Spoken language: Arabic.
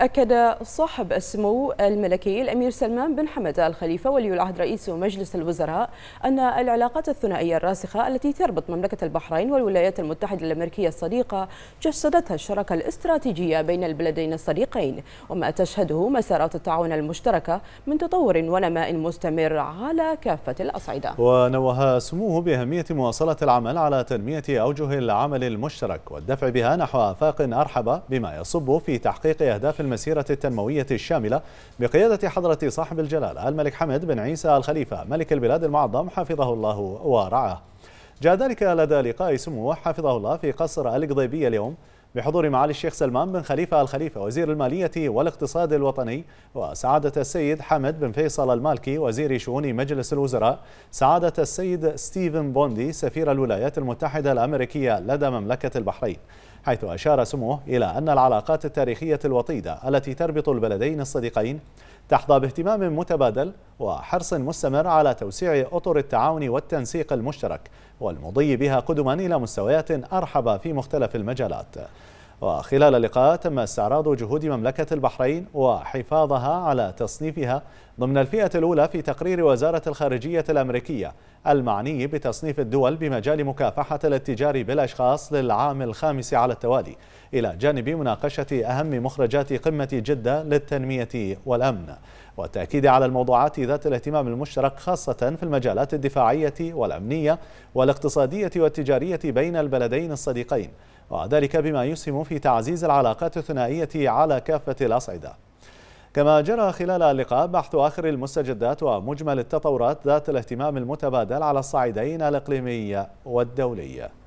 أكد صاحب السمو الملكي الأمير سلمان بن حمد الخليفة ولي العهد رئيس مجلس الوزراء أن العلاقات الثنائية الراسخة التي تربط مملكة البحرين والولايات المتحدة الأمريكية الصديقة جسدتها الشراكة الاستراتيجية بين البلدين الصديقين وما تشهده مسارات التعاون المشتركة من تطور ونماء مستمر على كافة الأصعدة ونوه سموه بأهمية مواصلة العمل على تنمية أوجه العمل المشترك والدفع بها نحو آفاق أرحب بما يصب في تحقيق أهداف المسيرة التنموية الشاملة بقيادة حضرة صاحب الجلالة الملك حمد بن عيسى الخليفة ملك البلاد المعظم حفظه الله ورعاه جاء ذلك لدى لقاء سموه حفظه الله في قصر القضيبية اليوم بحضور معالي الشيخ سلمان بن خليفة الخليفة وزير المالية والاقتصاد الوطني وسعادة السيد حمد بن فيصل المالكي وزير شؤون مجلس الوزراء سعادة السيد ستيفن بوندي سفير الولايات المتحدة الأمريكية لدى مملكة البحرين حيث أشار سموه إلى أن العلاقات التاريخية الوطيدة التي تربط البلدين الصديقين تحظى باهتمام متبادل وحرص مستمر على توسيع أطر التعاون والتنسيق المشترك والمضي بها قدما إلى مستويات أرحب في مختلف المجالات وخلال اللقاء تم استعراض جهود مملكة البحرين وحفاظها على تصنيفها ضمن الفئة الأولى في تقرير وزارة الخارجية الأمريكية المعني بتصنيف الدول بمجال مكافحة الاتجار بالأشخاص للعام الخامس على التوالي إلى جانب مناقشة أهم مخرجات قمة جدة للتنمية والأمن والتأكيد على الموضوعات ذات الاهتمام المشترك خاصة في المجالات الدفاعية والأمنية والاقتصادية والتجارية بين البلدين الصديقين وذلك بما يسهم في تعزيز العلاقات الثنائية على كافة الأصعدة كما جرى خلال اللقاء بحث آخر المستجدات ومجمل التطورات ذات الاهتمام المتبادل على الصعيدين الإقليمي والدولي